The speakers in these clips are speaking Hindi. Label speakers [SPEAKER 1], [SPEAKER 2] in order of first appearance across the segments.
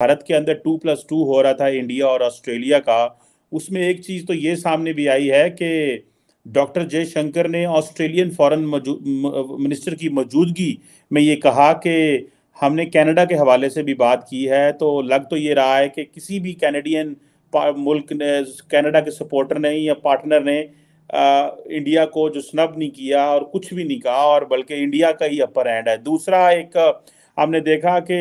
[SPEAKER 1] भारत के अंदर टू प्लस टू हो रहा था इंडिया और ऑस्ट्रेलिया का उसमें एक चीज़ तो ये सामने भी आई है कि डॉक्टर जयशंकर ने ऑस्ट्रेलियन फॉरेन मिनिस्टर की मौजूदगी में ये कहा कि हमने कनाडा के हवाले से भी बात की है तो लग तो ये रहा है कि किसी भी कैनेडियन मुल्क ने कैनेडा के सपोर्टर ने या पार्टनर ने आ, इंडिया को जो स्नब नहीं किया और कुछ भी नहीं कहा और बल्कि इंडिया का ही अपर हैंड है दूसरा एक हमने देखा कि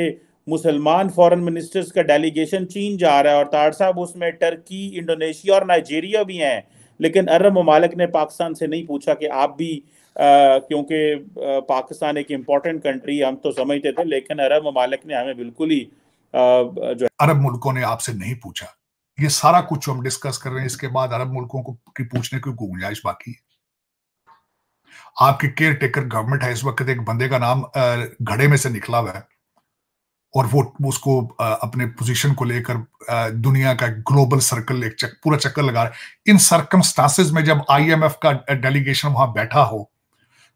[SPEAKER 1] मुसलमान फॉरेन मिनिस्टर्स का डेलीगेशन चीन जा रहा है और तार साहब उसमें टर्की इंडोनेशिया और नाइजीरिया भी हैं लेकिन अरब ममालिक ने पाकिस्तान से नहीं पूछा कि आप भी क्योंकि पाकिस्तान एक इम्पोर्टेंट कंट्री हम तो समझते थे लेकिन अरब ममालिक ने हमें बिल्कुल ही जो
[SPEAKER 2] अरब मुल्कों ने आपसे नहीं पूछा ये सारा कुछ हम डिस्कस कर रहे हैं इसके बाद अरब मुल्कों को की पूछने की गुंजाइश बाकी है आपकी केयर टेकर गवर्नमेंट है इस वक्त एक बंदे का नाम घड़े में से निकला हुआ है और वो उसको अपने पोजीशन को लेकर दुनिया का ग्लोबल सर्कल एक चक, पूरा चक्कर लगा रहा है इन सर्कमस्टांसिस में जब आईएमएफ का डेलीगेशन वहां बैठा हो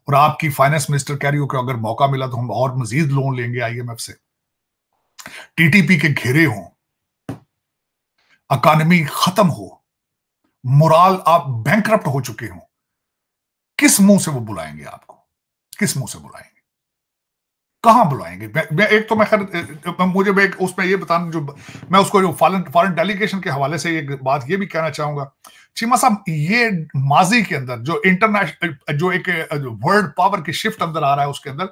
[SPEAKER 2] और आपकी फाइनेंस मिनिस्टर कह रही हो कि अगर मौका मिला तो हम और मजीद लोन लेंगे आईएमएफ से टीटीपी के घेरे हो अकानमी खत्म हो मुराल आप बैंक हो चुके हो किस मुंह से वो बुलाएंगे आपको किस मुंह से बुलाएंगे कहां बुलाएंगे मैं एक तो मैं खैर मुझे मैं उसमें ये बताना जो मैं उसको जो फॉरन फॉरन डेलीगेशन के हवाले से एक बात ये भी कहना चाहूंगा चीमा साहब ये माजी के अंदर जो इंटरनेशनल जो एक वर्ल्ड पावर की शिफ्ट अंदर आ रहा है उसके अंदर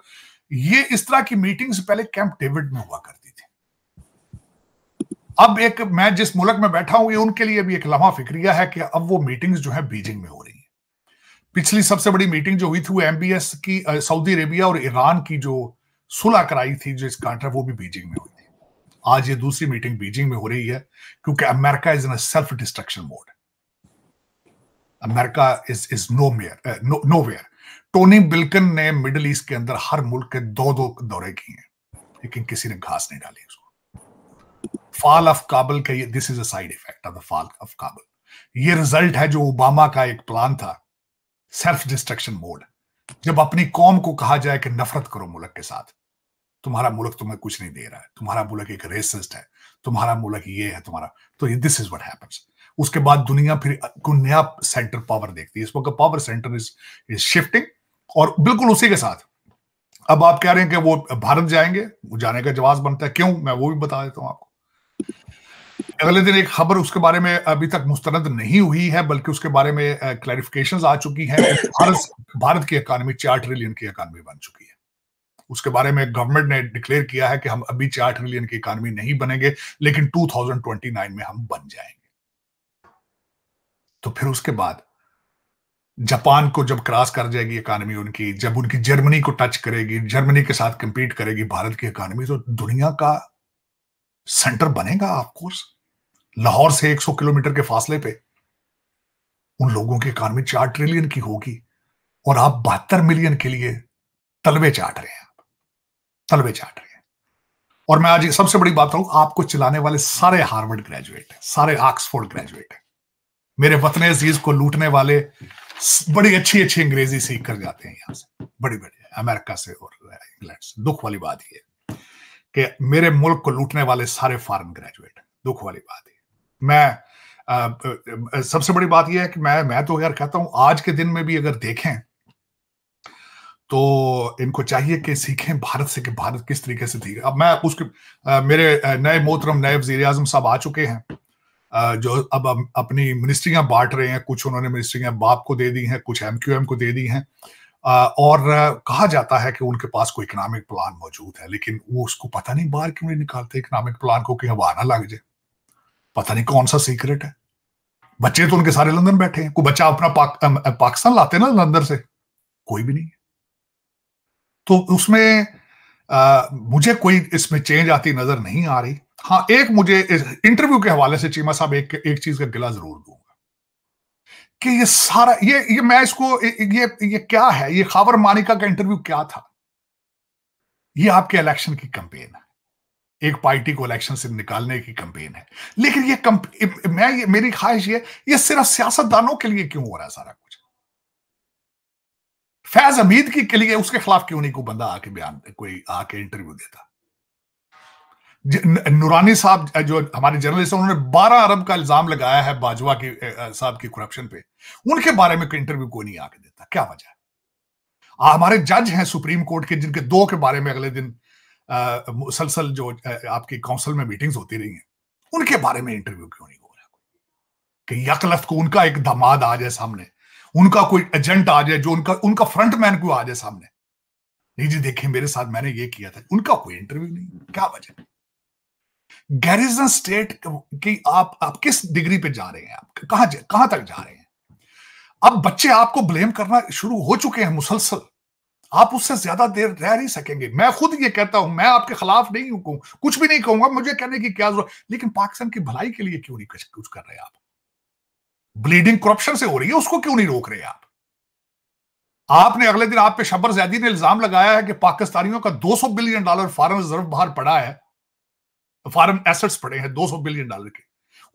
[SPEAKER 2] ये इस तरह की मीटिंग से पहले कैंप डेविड में हुआ करती थी अब एक मैं जिस मुल्क में बैठा हूं ये उनके लिए भी एक लम्हा फिक्रिया है कि अब वो मीटिंग्स जो है बीजिंग में हो रही है पिछली सबसे बड़ी मीटिंग जो हुई थी वो एमबीएस की सऊदी अरेबिया और ईरान की जो सुलह कराई थी जो इस कॉन्ट्रा वो भी बीजिंग में हुई थी आज ये दूसरी मीटिंग बीजिंग में हो रही है क्योंकि America is in self destruction mode America is is no mayor nowhere Tony Blinken ने मिडिल ईस्ट के अंदर हर मुल्क के दो दो दौरे किए हैं लेकिन किसी ने घास नहीं डाली उसको फॉल ऑफ काबल का ये this is a side effect of the fall of Kabul ये रिजल्ट है जो ओबामा का एक प्लान था सेल्फ डिस्ट्रक्शन मोड जब अपनी कौम को कहा जाए कि नफरत करो मुल्क के साथ तुम्हारा मुल्क तुम्हें कुछ नहीं दे रहा है तुम्हारा मुल्क एक रेसिस्ट है तुम्हारा मुल्क ये है तुम्हारा तो दिस इज वट हैपन्स उसके बाद दुनिया फिर को नया सेंटर पावर देखती है इस वक्त power centre is is shifting और बिल्कुल उसी के साथ अब आप कह रहे हैं कि वो भारत जाएंगे वो जाने का जवाब बनता है क्यों मैं वो भी बता देता हूं आपको अगले दिन एक खबर उसके बारे में अभी तक मुस्तरद नहीं हुई है बल्कि उसके बारे में क्लैरिफिकेशन आ चुकी है भारत भारत की इकानमी चार ट्रिलियन की इकानमी बन चुकी है उसके बारे में गवर्नमेंट ने डिक्लेयर किया है कि हम अभी चार ट्रिलियन की इकॉनमी नहीं बनेंगे लेकिन 2029 में हम बन जाएंगे तो फिर उसके बाद जापान को जब क्रॉस कर जाएगी इकॉनमी उनकी जब उनकी जर्मनी को टच करेगी जर्मनी के साथ कंपीट करेगी भारत की इकॉनमी तो दुनिया का सेंटर बनेगा ऑफकोर्स लाहौर से 100 किलोमीटर के फासले पे उन लोगों की इकॉनमी चार ट्रिलियन की होगी और आप बहत्तर मिलियन के लिए तलवे चाट रहे हैं तलबे चाट रहे हैं और मैं आज सबसे बड़ी बात कहूँ आपको चलाने वाले सारे हार्वर्ड ग्रेजुएट हैं सारे ऑक्सफोर्ड ग्रेजुएट हैं मेरे वतन अजीज को लूटने वाले बड़ी अच्छी अच्छी अंग्रेजी सीख कर जाते हैं यहाँ से बड़ी बड़ी अमेरिका से और इंग्लैंड से दुख वाली बात यह कि मेरे मुल्क को लूटने वाले सारे फॉरन ग्रेजुएट दुख वाली बात है मैं आ, सबसे बड़ी बात यह है कि मैं मैं तो यार कहता हूं आज के दिन में भी अगर देखें तो इनको चाहिए कि सीखें भारत से कि भारत किस तरीके से थी अब मैं उसके आ, मेरे नए मोहतरम नए वजीर आजम साहब आ चुके हैं आ, जो अब अपनी मिनिस्ट्रियां बांट रहे हैं कुछ उन्होंने मिनिस्ट्रियां बाप को दे दी हैं कुछ एम क्यू एम को दे दी हैं और कहा जाता है कि उनके पास कोई इकोनॉमिक प्लान मौजूद है लेकिन वो उसको पता नहीं बाहर क्यों नहीं निकालते इकोनॉमिक प्लान को कहीं हवा ना लग जाए पता नहीं कौन सा सीक्रेट है बच्चे तो उनके सारे लंदन बैठे हैं कोई बच्चा अपना पाक, पाकिस्तान लाते ना लंदन से कोई भी नहीं तो उसमें आ, मुझे कोई इसमें चेंज आती नजर नहीं आ रही हाँ एक मुझे इंटरव्यू के हवाले से चीमा साहब एक एक चीज का गिला जरूर दूंगा कि ये सारा ये ये मैं इसको ये ये क्या है ये खावर मानिका का इंटरव्यू क्या था ये आपके इलेक्शन की कंपेन है एक पार्टी को इलेक्शन से निकालने की कंपेन है लेकिन ये कंप, मैं ये मेरी ख्वाहिश ये ये सिर्फ सियासतदानों के लिए क्यों हो रहा है सारा कुछ फैज अमीद की लिए उसके खिलाफ क्यों नहीं कोई बंदा आके बयान कोई आके इंटरव्यू देता नूरानी साहब जो हमारे जर्नलिस्ट उन्होंने 12 अरब का इल्जाम लगाया है बाजवा की साहब की करप्शन पे उनके बारे में इंटरव्यू कोई नहीं आके देता क्या वजह है हमारे जज हैं सुप्रीम कोर्ट के जिनके दो के बारे में अगले दिन मुसलसल जो आपकी काउंसिल में मीटिंग्स होती रही हैं उनके बारे में इंटरव्यू क्यों नहीं हो रहा कि यकलफ को उनका एक दमाद आ जाए सामने उनका कोई एजेंट आ जाए जो उनका उनका फ्रंट मैन कोई आ जाए सामने नहीं जी देखिए मेरे साथ मैंने ये किया था उनका कोई इंटरव्यू नहीं क्या वजह गैरिजन स्टेट की आप आप किस डिग्री पे जा रहे हैं आप कहां कहां तक जा रहे हैं अब बच्चे आपको ब्लेम करना शुरू हो चुके हैं मुसलसल आप उससे ज्यादा देर रह नहीं सकेंगे मैं खुद ये कहता हूं मैं आपके खिलाफ नहीं हूं कुछ भी नहीं कहूंगा मुझे कहने की क्या जरूरत लेकिन पाकिस्तान की भलाई के लिए क्यों नहीं कुछ कर रहे आप ब्लीडिंग करप्शन से हो रही है उसको क्यों नहीं रोक रहे आप आपने अगले दिन आप पे शब्बर जैदी ने इल्जाम लगाया है कि पाकिस्तानियों का 200 बिलियन डॉलर फॉरन रिजर्व बाहर पड़ा है फॉरन एसेट्स पड़े हैं 200 बिलियन डॉलर के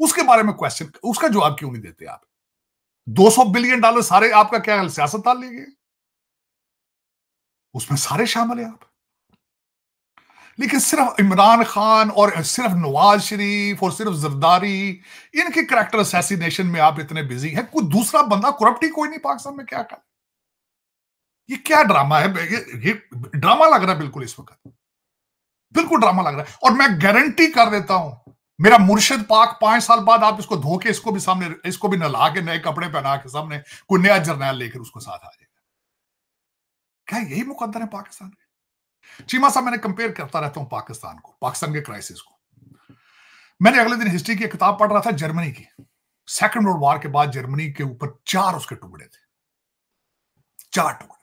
[SPEAKER 2] उसके बारे में क्वेश्चन उसका जवाब क्यों नहीं देते आप 200 बिलियन डॉलर सारे आपका क्या सियासत डाल गए उसमें सारे शामिल है आप लेकिन सिर्फ इमरान खान और सिर्फ नवाज शरीफ और सिर्फ जरदारी इनके करेक्टर असैसिनेशन में आप इतने बिजी हैं कोई दूसरा बंदा करप्ट कोई नहीं पाकिस्तान में क्या कर ये क्या ड्रामा है ये, ये ड्रामा लग रहा है बिल्कुल इस वक्त बिल्कुल ड्रामा लग रहा है और मैं गारंटी कर देता हूं मेरा मुर्शिद पाक पांच साल बाद आप इसको धोके इसको भी सामने इसको भी नला के नए कपड़े पहना के सामने कोई नया जर्नैल लेकर उसको साथ आ जाएगा क्या यही मुकदर है पाकिस्तान के चीमा साहब मैंने कंपेयर करता रहता हूं पाकिस्तान को पाकिस्तान के क्राइसिस को मैंने अगले दिन हिस्ट्री की किताब पढ़ रहा था जर्मनी की सेकेंड वर्ल्ड वॉर के बाद जर्मनी के ऊपर चार उसके टुकड़े थे चार टुकड़े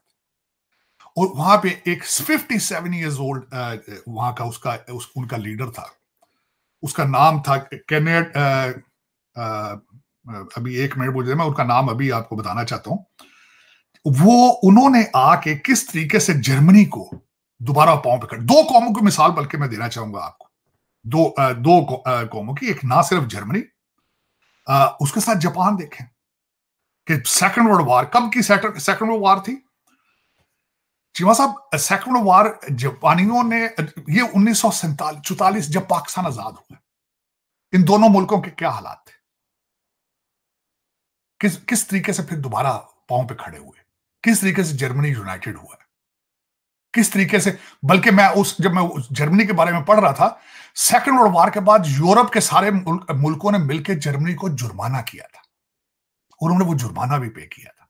[SPEAKER 2] और वहां पे एक 57 सेवन ईयर्स ओल्ड वहां का उसका उस, उनका लीडर था उसका नाम था कैनेट अभी एक मिनट बोल मैं उनका नाम अभी आपको बताना चाहता हूं वो उन्होंने आके किस तरीके से जर्मनी को दोबारा पांव पकड़ दो कौमों की मिसाल बल्कि मैं देना चाहूंगा आपको दो आ, दो कौमों की एक ना सिर्फ जर्मनी आ, उसके साथ जापान देखें कि सेकंड वर्ल्ड वार कब की सेकंड वर्ल्ड वार थी चीमा साहब सेकंड वर्ल्ड वार जापानियों ने ये उन्नीस चौतालीस जब पाकिस्तान आजाद हुआ इन दोनों मुल्कों के क्या हालात थे किस किस तरीके से फिर दोबारा पांव पे खड़े हुए किस तरीके से जर्मनी यूनाइटेड हुआ किस तरीके से बल्कि मैं उस जब मैं जर्मनी के बारे में पढ़ रहा था सेकेंड वर्ल्ड वार के बाद यूरोप के सारे मुल्क, मुल्कों ने मिलकर जर्मनी को जुर्माना किया था उन्होंने वो जुर्माना भी पे किया था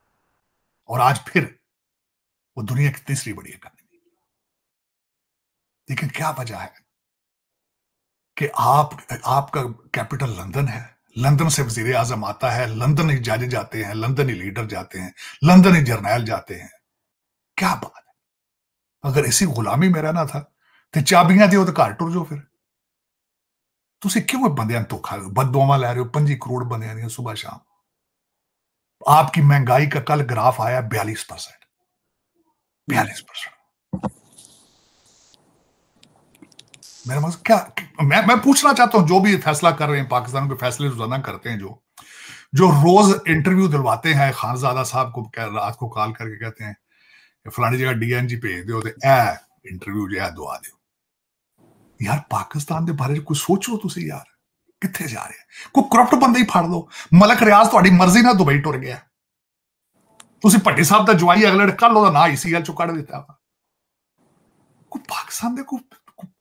[SPEAKER 2] और आज फिर वो दुनिया की तीसरी बड़ी इकोनॉमी लेकिन क्या वजह है कि आप आपका कैपिटल लंदन है लंदन से वजीर आजम आता है लंदन ही जाने जाते हैं लंदन ही लीडर जाते हैं लंदन ही जर्नैल जाते हैं क्या बात है अगर इसी गुलामी में रहना था तो चाबियां ਦਿਓ तो घर टुर जाओ फिर तुम क्यों बंद धोखा तो ਬਦਦੁਆਵਾਂ ਲੈ ਰਹੇ ਹੋ 5 ਕਰੋੜ ਬੰਦਿਆਂ ਦੀਆਂ ਸਵੇਰ आपकी महंगाई का कल ग्राफ आया बयालीस परसेंट बयालीस परसेंट मेरा मतलब क्या मैं मैं पूछना चाहता हूं जो भी फैसला कर रहे हैं पाकिस्तान के फैसले रोजाना करते हैं जो जो रोज इंटरव्यू दिलवाते हैं खानजादा साहब को रात को कॉल करके कहते हैं फलानी जगह डीएन जी भेज दो इंटरव्यू जो है दवा दो यार पाकिस्तान के बारे कोई सोचो तुम यार कितने जा रहे कोई करप्ट बंद ही फाड़ दो मलक रियाज थोड़ी मर्जी ना दुबई टुर गया ਤੁਸੀਂ ਭੱਟੀ ਸਾਹਿਬ ਦਾ ਜਵਾਈ ਅਗਲੇ ਕੱਲ ਉਹਦਾ ਨਾਂ ਆਈਸੀਐਲ ਚੋਂ ਕੱਢ ਦਿੱਤਾ ਵਾ ਕੋ ਪਾਕਿਸਤਾਨ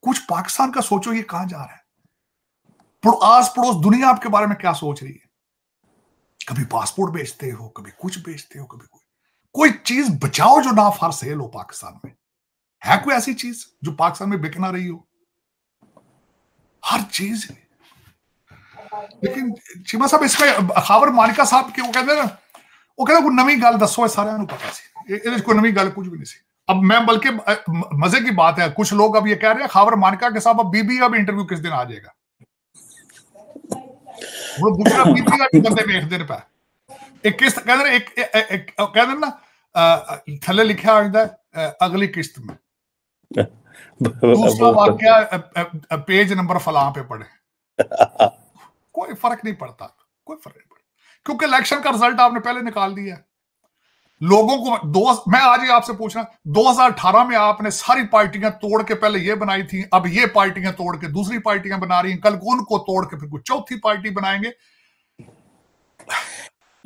[SPEAKER 2] कुछ पाकिस्तान का सोचो ये कहां जा रहा है आस पड़ोस दुनिया आपके बारे में क्या सोच रही है कभी पासपोर्ट बेचते हो कभी कुछ बेचते हो कभी कुछ कोई चीज बचाओ जो ना फॉर सेल हो पाकिस्तान में है कोई ऐसी चीज जो पाकिस्तान में बिक ना रही हो हर चीज लेकिन चीमा साहब इसका खबर मालिका साहब के वो कहते ना वो कहते कोई नवी गल दसो ਇਹ ਸਾਰਿਆਂ ਨੂੰ ਪਤਾ ਸੀ ਇਹਦੇ ਵਿੱਚ ਕੋਈ ਨਵੀਂ ਗੱਲ अब मैं बल्कि मजे की बात है कुछ लोग अब ये कह रहे हैं खावर मानिका के साथ अब बीबी का भी इंटरव्यू किस दिन आ जाएगा वो दूसरा बीबी का भी बंदे में एक दिन पे किस्त कह रहे एक, कह रहे ना थले लिखा होता अगली किस्त में
[SPEAKER 1] दूसरा तो-
[SPEAKER 2] वाक्य पेज नंबर फलां पे पड़े कोई फर्क नहीं पड़ता कोई फर्क नहीं पड़ता क्योंकि इलेक्शन का रिजल्ट आपने पहले निकाल दिया लोगों को दो मैं आज ही आपसे पूछना 2018 में आपने सारी पार्टियां तोड़ के पहले ये बनाई थी अब ये पार्टियां तोड़ के दूसरी पार्टियां बना रही हैं कल उनको तोड़ के फिर चौथी पार्टी बनाएंगे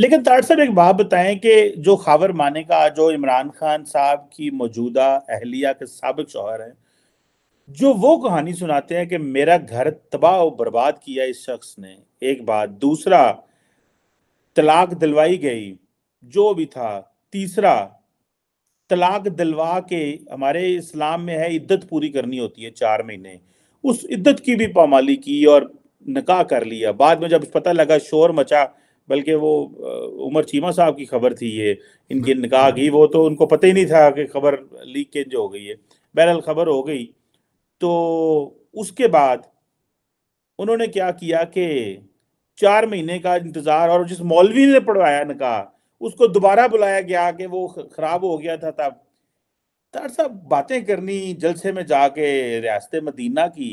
[SPEAKER 1] लेकिन तार साहब एक बात बताएं कि जो खावर माने का जो इमरान खान साहब की मौजूदा अहलिया के सबक शौहर हैं जो वो कहानी सुनाते हैं कि मेरा घर तबाह और बर्बाद किया इस शख्स ने एक बात दूसरा तलाक दिलवाई गई जो भी था तीसरा तलाक दिलवा के हमारे इस्लाम में है इद्दत पूरी करनी होती है चार महीने उस इद्दत की भी पामाली की और निकाह कर लिया बाद में जब पता लगा शोर मचा बल्कि वो उमर चीमा साहब की खबर थी ये इनकी निकाह की वो तो उनको पता ही नहीं था कि खबर लीक जो हो गई है बहरहाल खबर हो गई तो उसके बाद उन्होंने क्या किया कि चार महीने का इंतज़ार और जिस मौलवी ने पढ़वाया निकाह उसको दोबारा बुलाया गया कि वो ख़राब हो गया था तब तार साहब बातें करनी जलसे में जाके रियासत मदीना की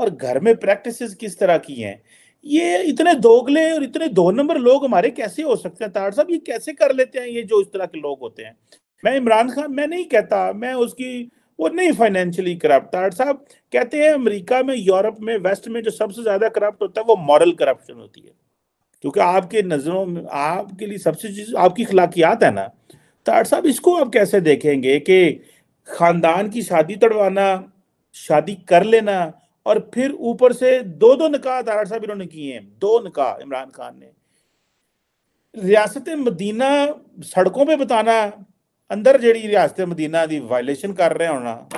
[SPEAKER 1] और घर में प्रैक्टिसेस किस तरह की हैं ये इतने दोगले और इतने दो नंबर लोग हमारे कैसे हो सकते हैं ताड़ साहब ये कैसे कर लेते हैं ये जो इस तरह के लोग होते हैं मैं इमरान खान मैं नहीं कहता मैं उसकी वो नहीं फाइनेंशियली करप्ट ताड़ साहब कहते हैं अमेरिका में यूरोप में वेस्ट में जो सबसे ज्यादा करप्ट होता है वो मॉरल करप्शन होती है क्योंकि आपके नजरों में आपके लिए सबसे चीज आपकी खिलाकियात है ना ताड़ साहब इसको आप कैसे देखेंगे कि खानदान की शादी तड़वाना शादी कर लेना और फिर ऊपर से दो दो निकाह दारा साहब इन्होंने किए हैं दो निकाह इमरान खान ने रियासत मदीना सड़कों पे बताना अंदर ਜਿਹੜੀ ਰਿਆਸਤ ਮਦੀਨਾ ਦੀ ਵਾਇਲੇਸ਼ਨ ਕਰ ਰਿਹਾ ਹੋਣਾ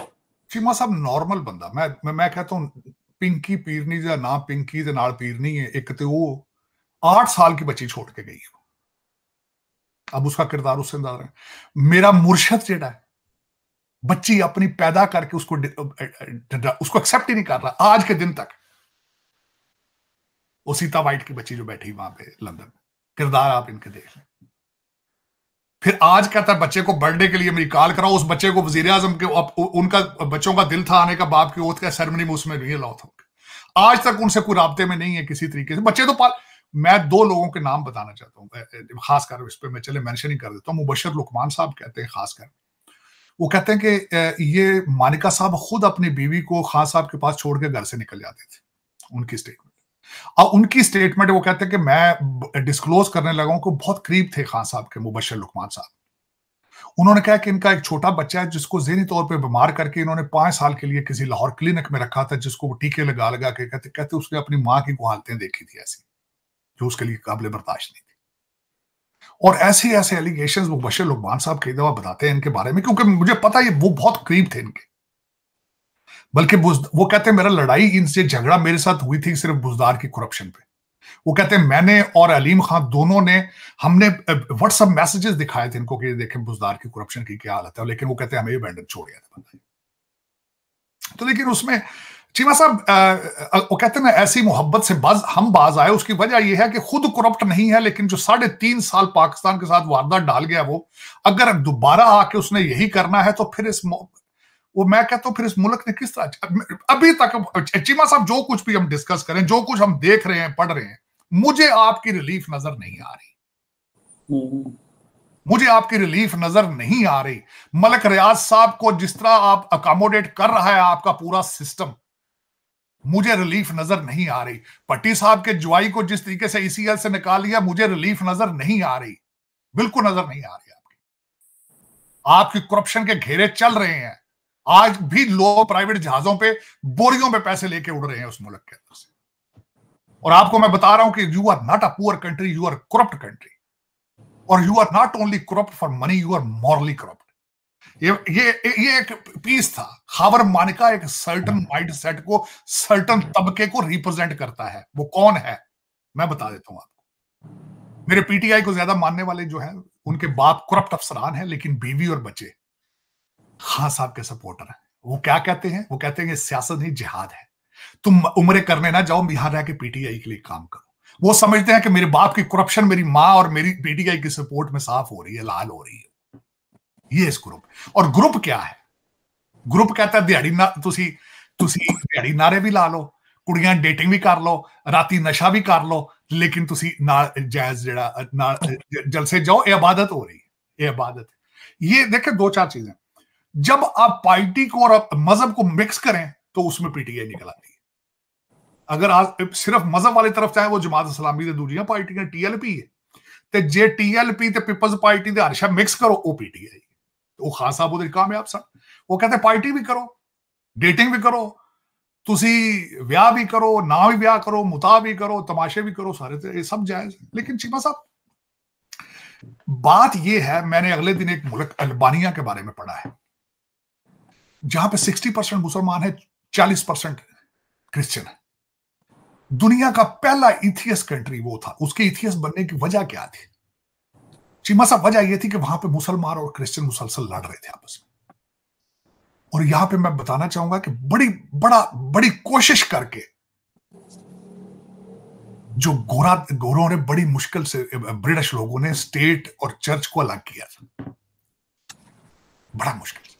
[SPEAKER 2] ਚੀਮਾ ਸਾਹਿਬ ਨਾਰਮਲ ਬੰਦਾ ਮੈਂ ਮੈਂ ਕਹਤਾ ਹੂੰ ਪਿੰਕੀ ਪੀਰਨੀ ਦਾ ਨਾਮ ਪਿੰਕੀ ਦੇ ਨਾਲ ਪੀਰਨੀ ਹੈ ਇੱਕ ਤੇ ਉਹ 8 साल की बच्ची छोड़ के गई है अब उसका किरदार उससे अंदाज रहा मेरा मुर्शद जेड़ा है बच्ची अपनी पैदा करके उसको उसको एक्सेप्ट ही नहीं कर रहा आज के दिन तक वो सीता वाइट की बच्ची जो बैठी वहां पे लंदन में किरदार आप इनके देख लें फिर आज कहता है बच्चे को बर्थडे के लिए मेरी कॉल कराओ उस बच्चे को वजीर आजम के उनका बच्चों का दिल था आने का बाप की ओत का सेरेमनी में उसमें रियल आउट था आज तक उनसे कोई रबते में नहीं है किसी तरीके से बच्चे तो पाल मैं दो लोगों के नाम बताना चाहता हूँ खासकर इस पर मैं चले मैंशन ही कर देता हूँ मुबशर लुकमान साहब कहते हैं खासकर वो कहते हैं कि ये मानिका साहब खुद अपनी बीवी को खान साहब के पास छोड़ के घर से निकल जाते थे उनकी स्टेटमेंट और उनकी स्टेटमेंट वो कहते हैं कि मैं डिस्क्लोज करने लगा हूं कि बहुत करीब थे खान साहब के मुबशर लुकमान साहब उन्होंने कहा कि इनका एक छोटा बच्चा है जिसको जहनी तौर पे बीमार करके इन्होंने पांच साल के लिए किसी लाहौर क्लिनिक में रखा था जिसको वो टीके लगा लगा के कहते कहते उसने अपनी माँ की गुहालतें देखी थी ऐसी जो उसके लिए काबिल बर्दाश्त नहीं और ऐसे ऐसे एलिगेशन वो बशर लुकमान साहब कई दफा बताते हैं इनके बारे में क्योंकि मुझे पता है वो बहुत करीब थे इनके बल्कि वो कहते हैं मेरा लड़ाई इनसे झगड़ा मेरे साथ हुई थी सिर्फ बुजदार की करप्शन पे वो कहते हैं मैंने और अलीम खान दोनों ने हमने व्हाट्सअप मैसेजेस दिखाए थे इनको कि देखें बुजदार की करप्शन की क्या हालत है लेकिन वो कहते हैं हमें बैंडन छोड़ गया था तो लेकिन उसमें चीमा साहब वो कहते ना ऐसी मोहब्बत से बाज हम बाज आए उसकी वजह यह है कि खुद करप्ट नहीं है लेकिन जो साढ़े तीन साल पाकिस्तान के साथ वारदात डाल गया वो अगर दोबारा आके उसने यही करना है तो फिर इस वो मैं कहता हूँ फिर इस मुल्क ने किस तरह अभी तक चीमा साहब जो कुछ भी हम डिस्कस करें जो कुछ हम देख रहे हैं पढ़ रहे हैं मुझे आपकी रिलीफ नजर नहीं आ रही हम्म। मुझे आपकी रिलीफ नजर नहीं आ रही मलक रियाज साहब को जिस तरह आप अकोमोडेट कर रहा है आपका पूरा सिस्टम मुझे रिलीफ नजर नहीं आ रही पट्टी साहब के जुआई को जिस तरीके से ईसीएल e से निकाल लिया मुझे रिलीफ नजर नहीं आ रही बिल्कुल नजर नहीं आ रही आपकी आपकी करप्शन के घेरे चल रहे हैं आज भी लोग प्राइवेट जहाजों पे बोरियों पे पैसे लेके उड़ रहे हैं उस मुल्क के अंदर से और आपको मैं बता रहा हूं कि you are not a poor country you are corrupt country और you are not only corrupt for money you are morally corrupt ये ये ये एक पीस था खावर मानिका एक सर्टन माइंड सेट को सर्टन तबके को रिप्रेजेंट करता है वो कौन है मैं बता देता हूं आपको मेरे पीटीआई को ज्यादा मानने वाले जो है उनके बाप करप्ट अफसरान है लेकिन बीवी और बच्चे खान साहब के सपोर्टर है वो क्या कहते हैं वो कहते हैं ये सियासत नहीं जिहाद है तुम उम्र करने ना जाओ बिहार रह के पीटीआई के लिए काम करो वो समझते हैं कि मेरे बाप की करप्शन मेरी माँ और मेरी पीटीआई की सपोर्ट में साफ हो रही है लाल हो रही है ये इस ग्रुप और ग्रुप क्या है ग्रुप कहता है दिहाड़ी ना तुसी तुसी दिहाड़ी नारे भी ला लो ਡੇਟਿੰਗ डेटिंग भी कर लो राती नशा भी कर लो लेकिन तुसी ना जायज ਨਾਲ ਜਲਸੇ ਜਾਓ ਇਹ ਇਬਾदत ਹੋ ਰਹੀ है ये इबादत ये देखे दो चार चीजें जब आप पार्टी को और मजहब को मिक्स करें तो उसमें पीटीआई निकल आती है अगर आज सिर्फ मजहब वाली तरफ चाहे वो जमात इस्लामी दूजिया पार्टियां टीएलपी है तो जे टीएलपी पीपल्स पार्टी दे हर शा मिक्स करो वो पीटीआई वो साहब आप कामयाब सन वो कहते पार्टी भी करो डेटिंग भी करो तुम व्याह भी करो ना भी व्याह करो मुता भी करो तमाशे भी करो सारे ये सब जायज लेकिन चीमा साहब बात यह है मैंने अगले दिन एक मुल्क अल्बानिया के बारे में पढ़ा है जहां पर सिक्सटी परसेंट मुसलमान है चालीस परसेंट क्रिश्चियन है दुनिया का पहला इथियस कंट्री वो था उसके इथियस बनने की वजह क्या थी चीमा साहब वजह यह थी कि वहां पे मुसलमान और क्रिश्चियन मुसलसल लड़ रहे थे आपस में और यहां पे मैं बताना चाहूंगा कि बड़ी बड़ा बड़ी कोशिश करके जो गोरा गोरों ने बड़ी मुश्किल से ब्रिटिश लोगों ने स्टेट और चर्च को अलग किया था बड़ा मुश्किल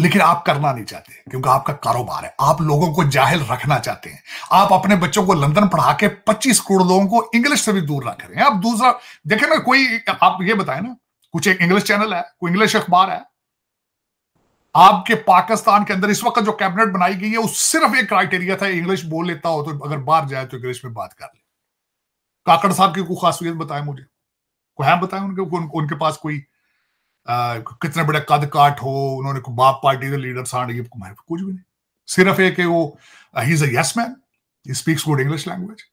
[SPEAKER 2] लेकिन आप करना नहीं चाहते क्योंकि आपका कारोबार है आप लोगों को जाहिल रखना चाहते हैं आप अपने बच्चों को लंदन पढ़ा के पच्चीस करोड़ लोगों को इंग्लिश से भी दूर रख रहे हैं आप दूसरा देखे ना कोई आप ये बताए ना कुछ एक इंग्लिश चैनल है कोई इंग्लिश अखबार है आपके पाकिस्तान के अंदर इस वक्त जो कैबिनेट बनाई गई है उस सिर्फ एक क्राइटेरिया था इंग्लिश बोल लेता हो तो अगर बाहर जाए तो इंग्लिश में बात कर ले काकड़ साहब की कोई खासियत बताए मुझे को है बताए उनके उनके पास कोई कितने बड़े कद काट हो उन्होंने बाप पार्टी के लीडर सांड ये कुछ भी नहीं सिर्फ एक वो ही तो इज तो a yes man he speaks good English language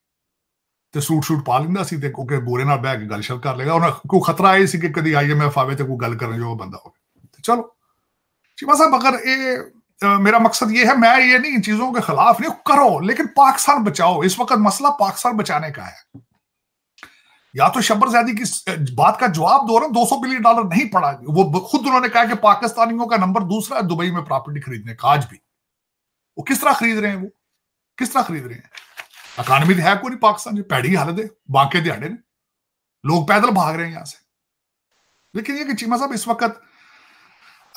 [SPEAKER 2] ਤੇ सूट सूट पा ਲਿੰਦਾ ਸੀ ਤੇ ਕਿਉਂਕਿ ਬੋਰੇ ਨਾਲ ਬਹਿ ਕੇ ਗੱਲ ਕਰ ਲੇਗਾ ਉਹਨਾਂ ਕੋ ਖਤਰਾ ਇਹ ਸੀ ਕਿ ਕਦੀ ਆਈਐਮਐਫ ਆਵੇ ਤੇ ਕੋਈ ਗੱਲ ਕਰਨ ਜੋ ਬੰਦਾ ਹੋਵੇ ਤੇ ਚਲੋ ਚੀਮਾ ਸਾਹਿਬ ਅਗਰ ਇਹ मेरा मकसद ये है मैं ये नहीं इन चीजों के खिलाफ नहीं करो लेकिन पाकिस्तान बचाओ इस वक्त मसला पाकिस्तान बचाने का है या तो शब्बर जैदी की बात का जवाब दो रहा हूं सौ बिलियन डॉलर नहीं पड़ा वो खुद उन्होंने कहा कि पाकिस्तानियों का नंबर दूसरा है दुबई में प्रॉपर्टी खरीदने का आज भी वो किस तरह खरीद रहे हैं वो किस तरह खरीद रहे हैं अकानमी तो है कोई नहीं पाकिस्तान की पैड़ी हालत है बांके दिहाड़े ने लोग पैदल भाग रहे हैं यहां से लेकिन ये कि चीमा साहब इस वक्त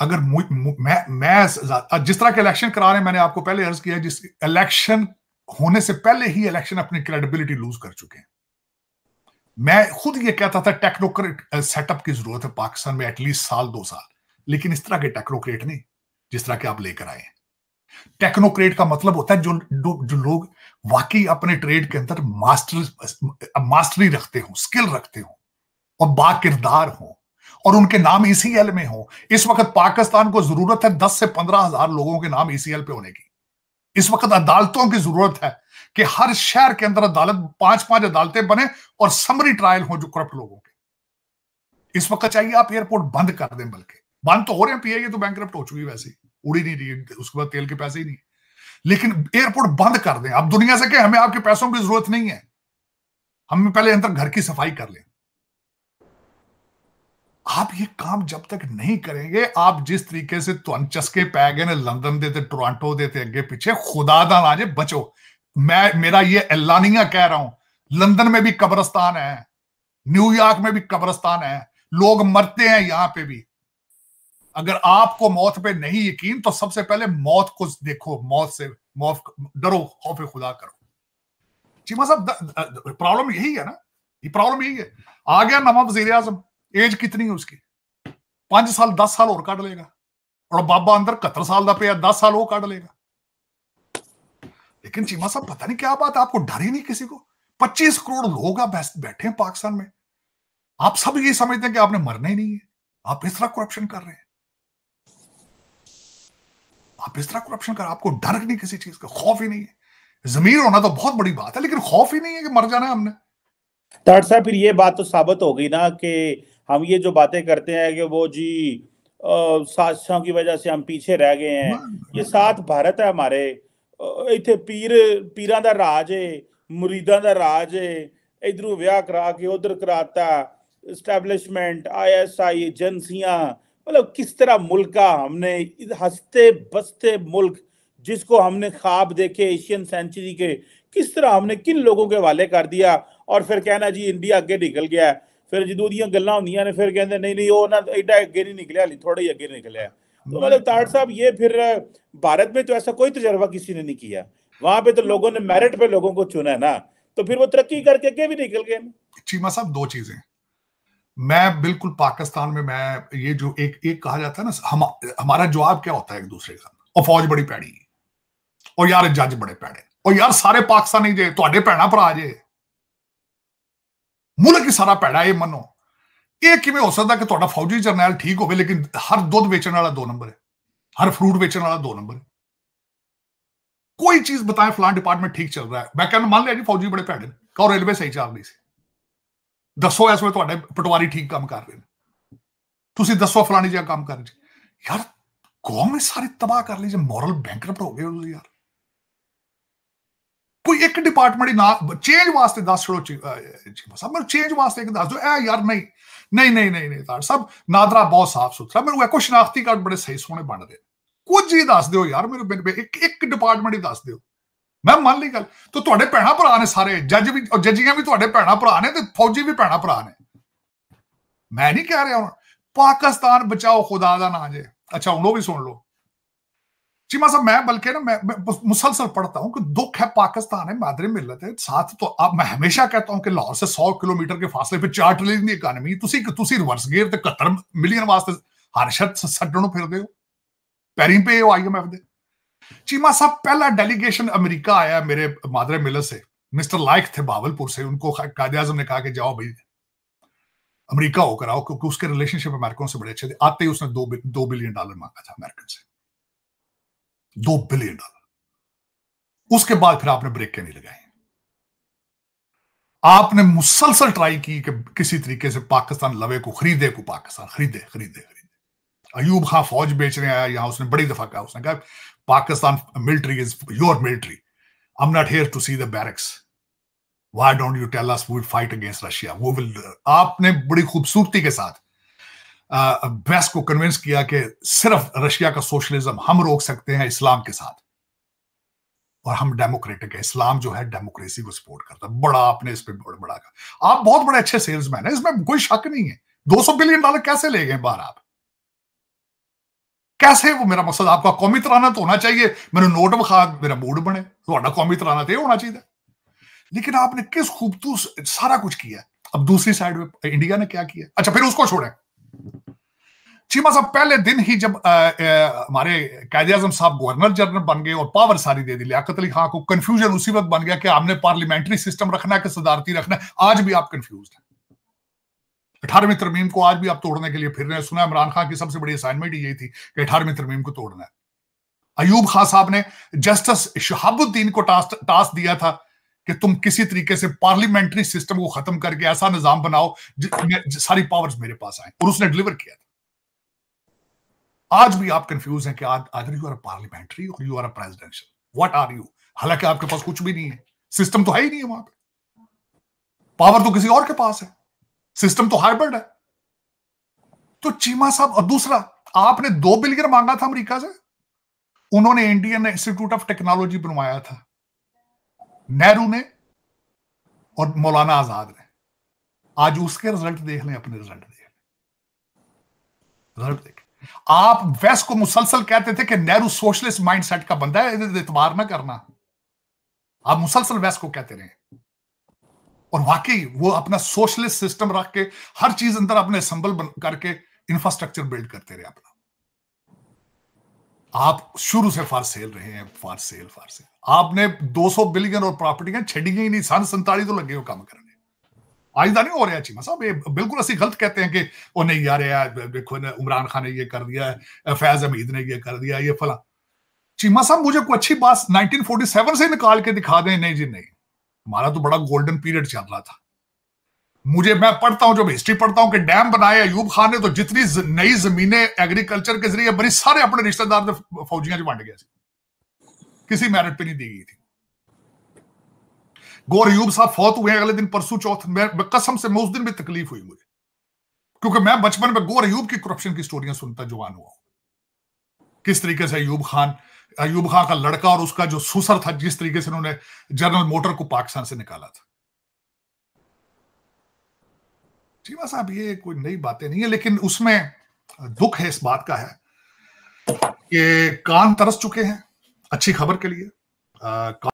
[SPEAKER 2] अगर मु, मु, मैं मैं जिस तरह के इलेक्शन करा रहे हैं मैंने आपको पहले अर्ज किया जिस इलेक्शन होने से पहले ही इलेक्शन अपनी क्रेडिबिलिटी लूज कर चुके हैं मैं खुद ये कहता था टेक्नोक्रेट सेटअप की जरूरत है पाकिस्तान में एटलीस्ट साल दो साल लेकिन इस तरह के टेक्नोक्रेट नहीं जिस तरह के आप लेकर आए टेक्नोक्रेट का मतलब होता है जो जो लोग वाकई अपने ट्रेड के अंदर मास्टर मास्टरी रखते हो स्किल रखते हो और बाकिरदार हो और उनके नाम ईसीएल e में हो इस वक्त पाकिस्तान को जरूरत है दस से पंद्रह हजार लोगों के नाम ईसीएल e पे होने की इस वक्त अदालतों की जरूरत है कि हर शहर के अंदर अदालत पांच पांच अदालतें बने और समरी ट्रायल हो जो करप्ट लोगों के इस वक्त चाहिए आप एयरपोर्ट बंद कर दें बल्कि बंद तो हो रहे हैं पीआईए e तो बैंक हो चुकी वैसे उड़ी नहीं रही उसके बाद तेल के पैसे ही नहीं लेकिन एयरपोर्ट बंद कर दें आप दुनिया से कहें हमें आपके पैसों की जरूरत नहीं है हम पहले अंदर घर की सफाई कर लें आप ये काम जब तक नहीं करेंगे आप जिस तरीके से चस्के पै गए लंदन देते टोरंटो देते अगे पीछे खुदा दा ना जे बचो मैं मेरा ये एलानिया कह रहा हूं लंदन में भी कब्रस्तान है न्यूयॉर्क में भी कब्रस्तान है लोग मरते हैं यहां पे भी अगर आपको मौत पे नहीं यकीन तो सबसे पहले मौत को देखो मौत से मौत डरो खौफ खुदा करो चीमा साहब प्रॉब्लम यही है ना ये प्रॉब्लम यही है आ गया नवा वजीर आजम एज कितनी है उसकी पांच साल दस साल और काट लेगा और बाबा अंदर कत्तर साल का पे दस साल वो काट लेगा लेकिन चीमा साहब पता नहीं क्या बात आपको डर ही नहीं किसी को पच्चीस करोड़ लोग आप बैठे हैं पाकिस्तान में आप सब ये समझते हैं कि आपने मरना ही नहीं है आप इस तरह करप्शन कर रहे हैं आप इस तरह करप्शन कर आपको डर नहीं किसी चीज का खौफ ही नहीं है जमीर होना तो बहुत बड़ी बात है लेकिन खौफ ही नहीं है कि मर जाना है हमने
[SPEAKER 1] तट साहब फिर ये बात तो साबित हो गई ना कि हम ये जो बातें करते हैं कि वो जी साजिशों की वजह से हम पीछे रह गए हैं हाँ, ये हाँ। साथ भारत है हमारे पीर का राज है मुरीदा का राज है इधरों विह करा के उधर कराता ਉਧਰ आई एस आई एजेंसियाँ मतलब किस तरह मुल्क का हमने हंसते बसते मुल्क जिसको हमने ख्वाब देखे एशियन सेंचुरी के किस तरह हमने किन लोगों के हवाले कर दिया और फिर कहना जी इंडिया अगे निकल गया फिर जो गल् होंगे ने फिर कहते नहीं नहीं वो ना एडा अगे नहीं निकलिया थोड़ा ही अगे निकलिया तो मतलब तार साहब ये फिर भारत में तो ऐसा कोई तजर्बा किसी ने नहीं किया वहां पे तो लोगों ने मेरिट पे लोगों को चुना है ना तो फिर वो तरक्की करके के भी निकल गए
[SPEAKER 2] चीमा साहब दो चीजें मैं बिल्कुल पाकिस्तान में मैं ये जो एक एक कहा जाता है ना हम हमारा जवाब क्या होता है एक दूसरे का और फौज बड़ी पैड़ी और यार जज बड़े पैड़े और यार सारे पाकिस्तानी जे थोड़े भैन भरा जे मुल्क सारा पैड़ा ये मनो यह किमें हो सकता कि ਤੁਹਾਡਾ फौजी जरनैल ठीक हो लेकिन हर दुध वेचने वाला दो नंबर है हर फ्रूट वेचने वाला दो नंबर है कोई चीज बताए फलान डिपार्टमेंट ठीक चल रहा है मैं कहना मान लिया जी फौजी बड़े भैड़े कहो रेलवे सही चल रही थी दसो इस वे पटवारी ठीक काम कर रहे हैं तुम दसो फलानी जगह काम कर रहे यार कौम ने सारी तबाह कर लीजिए मॉरल बैंक हो गए यार कोई एक डिपार्टमेंट ही ना चेंज वास्ते दस छोड़ो चेंज वास्ते एक दस दो यार नहीं ਨਹੀਂ ਨਹੀਂ ਨਹੀਂ ਨਹੀਂ ਤਾਂ ਸਭ ਨਾਦਰਾ ਬਹੁਤ ਸਾਫ ਸੁਥਰਾ ਮੈਨੂੰ ਇੱਕੋ ਸ਼ਨਾਖਤੀ ਕਾਰਡ ਬੜੇ ਸਹੀ ਸੋਹਣੇ ਬਣ ਰਹੇ ਕੁਝ ਹੀ ਦੱਸ ਦਿਓ ਯਾਰ ਮੈਨੂੰ ਇੱਕ ਇੱਕ ਡਿਪਾਰਟਮੈਂਟ ਹੀ ਦੱਸ ਦਿਓ ਮੈਂ ਮੰਨ ਲਈ ਗੱਲ ਤੇ ਤੁਹਾਡੇ ਭੈਣਾ ਭਰਾ ਨੇ ਸਾਰੇ ਜੱਜ ਵੀ ਜੱਜੀਆਂ ਵੀ ਤੁਹਾਡੇ ਭੈਣਾ ਭਰਾ ਨੇ ਤੇ ਫੌਜੀ ਵੀ ਭੈਣਾ ਭਰਾ ਨੇ ਮੈਂ ਨਹੀਂ ਕਹਿ ਰਿਹਾ ਹੁਣ ਪਾਕਿਸਤਾਨ ਬਚਾਓ ਖੁਦਾ ਦਾ ਨਾਂ ਜੇ ਅੱਛਾ ਹੁਣ ਉਹ ਵੀ ਸੁਣ ਲਓ चीमा साहब मैं बल्कि ना मैं, मैं मुसलसल पढ़ता हूँ कि दुख है पाकिस्तान है मादरे मिलत है साथ तो आप मैं हमेशा कहता हूँ कि लाहौर से सौ किलोमीटर के फासले पर चार ट्रिलियन की economy reverse gear reverse gear ਤੇ 71 ਮਿਲੀਅਨ ਵਾਸਤੇ ਹਰ ਸ਼ਤ ਛੱਡਣ ਨੂੰ ਫਿਰਦੇ ਹੋ ਪੈਰੀਂ आई एम एफ दे चीमा साहब पहला डेलीगेशन अमरीका आया मेरे मादरे मिलत से मिस्टर लाइक थे बावलपुर से उनको कायदे आजम ने कहा कि जाओ भाई अमरीका होकर आओ क्योंकि उसके रिलेशनशिप अमेरिकन से बड़े अच्छे थे आते ही उसने दो दो बिलियन डॉलर मांगा था अमेरिकन से दो बिलियन डॉलर उसके बाद फिर आपने ब्रेक के नहीं लगाए आपने मुसलसल ट्राई की कि किसी तरीके से पाकिस्तान लवे को खरीदे को पाकिस्तान खरीदे खरीदे खरीदे अयूब खां फौज बेच रहे आया यहां उसने बड़ी दफा कहा उसने कहा Pakistan military is your military I am not here to see the barracks why don't you tell us we fight against Russia वो विल आपने बड़ी खूबसूरती के साथ वेस्ट को कन्विंस किया कि सिर्फ रशिया का सोशलिज्म हम रोक सकते हैं इस्लाम के साथ और हम डेमोक्रेटिक है इस्लाम जो है डेमोक्रेसी को सपोर्ट करता है बड़ा आपने इस पर बड़ा, बड़ा कर आप बहुत बड़े अच्छे सेल्समैन है इसमें कोई शक नहीं है 200 बिलियन डॉलर कैसे ले गए बाहर आप कैसे वो मेरा मकसद आपका कौमी तराना तो होना चाहिए मैंने नोट बखा मेरा मूड बने तो कौमी तराना तो होना चाहिए लेकिन आपने किस खूबतूस सारा कुछ किया अब दूसरी साइड में इंडिया ने क्या किया अच्छा फिर उसको छोड़े चीमा साहब मतलब पहले दिन ही जब हमारे कायदे आजम साहब गवर्नर जनरल बन गए और पावर सारी दे दी लियाकत अली खां को कंफ्यूजन उसी वक्त बन गया कि आपने पार्लियामेंट्री सिस्टम रखना है कि सदारती रखना है आज भी आप कंफ्यूज हैं अठारहवीं तरमीम को आज भी आप तोड़ने के लिए फिर रहे हैं सुना इमरान खान की सबसे बड़ी असाइनमेंट यही थी कि अठारहवीं तरमीम को तोड़ना है अयूब खान साहब ने जस्टिस शहाबुद्दीन को टास्क टास्क दिया था कि तुम किसी तरीके से पार्लियामेंट्री सिस्टम को खत्म करके ऐसा निजाम बनाओ सारी पावर्स मेरे पास आए और उसने डिलीवर किया था आज भी आप कंफ्यूज हैं कि आदर यू आर पार्लियामेंट्री और you are a presidential what are you हालांकि आपके पास कुछ भी नहीं है सिस्टम तो है ही नहीं है वहां पर पावर तो किसी और के पास है सिस्टम तो हाइब्रिड है तो चीमा साहब और दूसरा आपने दो बिलियन मांगा था अमरीका से उन्होंने इंडियन इंस्टीट्यूट ऑफ टेक्नोलॉजी बनवाया था नेहरू ने और मौलाना आजाद ने आज उसके रिजल्ट देख लें अपने रिजल्ट देख लें रिजल्ट देख आप वेस्ट को मुसलसल कहते थे कि नेहरू सोशलिस्ट माइंडसेट का बंदा है इतबार ना करना आप मुसलसल वेस्ट को कहते रहे और वाकई वो अपना सोशलिस्ट सिस्टम रख के हर चीज अंदर अपने संबल करके इंफ्रास्ट्रक्चर बिल्ड करते रहे अपना आप शुरू से फार सेल रहे हैं फार सेल फार सेल आपने 200 बिलियन और प्रॉपर्टियां छेड़ी ही नहीं सन संताली तो लगे हो काम करने आज नहीं हो रहा चीमा साहब ये बिल्कुल असि गलत कहते हैं कि वो नहीं यार यार देखो इमरान खान ने ये कर दिया फैज अमीद ने ये कर दिया ये फला चीमा साहब मुझे कोई अच्छी बात 1947 से निकाल के दिखा दें नहीं जी नहीं हमारा तो बड़ा गोल्डन पीरियड चल रहा था मुझे मैं पढ़ता हूं जब हिस्ट्री पढ़ता हूं कि डैम बनाए अयूब खान ने तो जितनी नई जमीनें एग्रीकल्चर के जरिए बनी सारे अपने रिश्तेदार ने तो फौजियां बांट गया गया किसी मैरिट पे नहीं दी गई थी गौर अयूब साहब फौत हुए अगले दिन परसों चौथ मैं कसम से मैं उस दिन भी तकलीफ हुई मुझे क्योंकि मैं बचपन में गौर अयूब की करप्शन की स्टोरियां सुनता जवान हुआ किस तरीके से अयूब खान अयूब खान का लड़का और उसका जो सुसर था जिस तरीके से उन्होंने जनरल मोटर को पाकिस्तान से निकाला था चीमा साहब ये कोई नई बातें नहीं है लेकिन उसमें दुख है इस बात का है कि कान तरस चुके हैं अच्छी खबर के लिए आ,